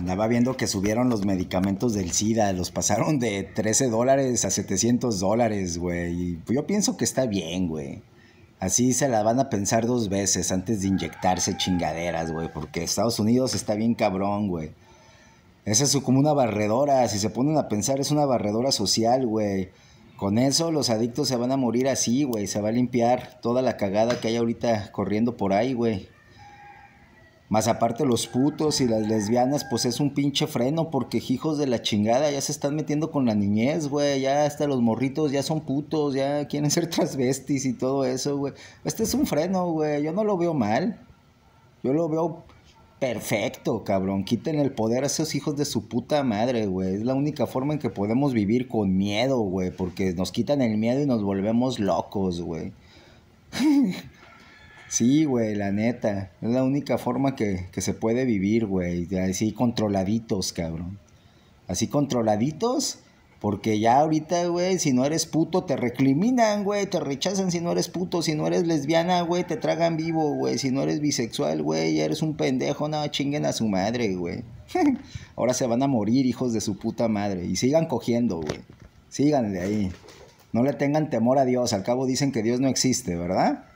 Andaba viendo que subieron los medicamentos del SIDA, los pasaron de 13 dólares a 700 dólares, güey. Yo pienso que está bien, güey. Así se la van a pensar dos veces antes de inyectarse chingaderas, güey, porque Estados Unidos está bien cabrón, güey. Esa es como una barredora, si se ponen a pensar es una barredora social, güey. Con eso los adictos se van a morir así, güey, se va a limpiar toda la cagada que hay ahorita corriendo por ahí, güey. Más aparte los putos y las lesbianas, pues es un pinche freno porque hijos de la chingada ya se están metiendo con la niñez, güey. Ya hasta los morritos ya son putos, ya quieren ser transvestis y todo eso, güey. Este es un freno, güey. Yo no lo veo mal. Yo lo veo perfecto, cabrón. Quiten el poder a esos hijos de su puta madre, güey. Es la única forma en que podemos vivir con miedo, güey. Porque nos quitan el miedo y nos volvemos locos, güey. Sí, güey, la neta. Es la única forma que, se puede vivir, güey. Así controladitos, cabrón. Así controladitos. Porque ya ahorita, güey, si no eres puto, te recriminan, güey. Te rechazan si no eres puto. Si no eres lesbiana, güey, te tragan vivo, güey. Si no eres bisexual, güey, ya eres un pendejo. No, chinguen a su madre, güey. Ahora se van a morir, hijos de su puta madre. Y sigan cogiendo, güey. Síganle ahí. No le tengan temor a Dios. Al cabo dicen que Dios no existe, ¿verdad?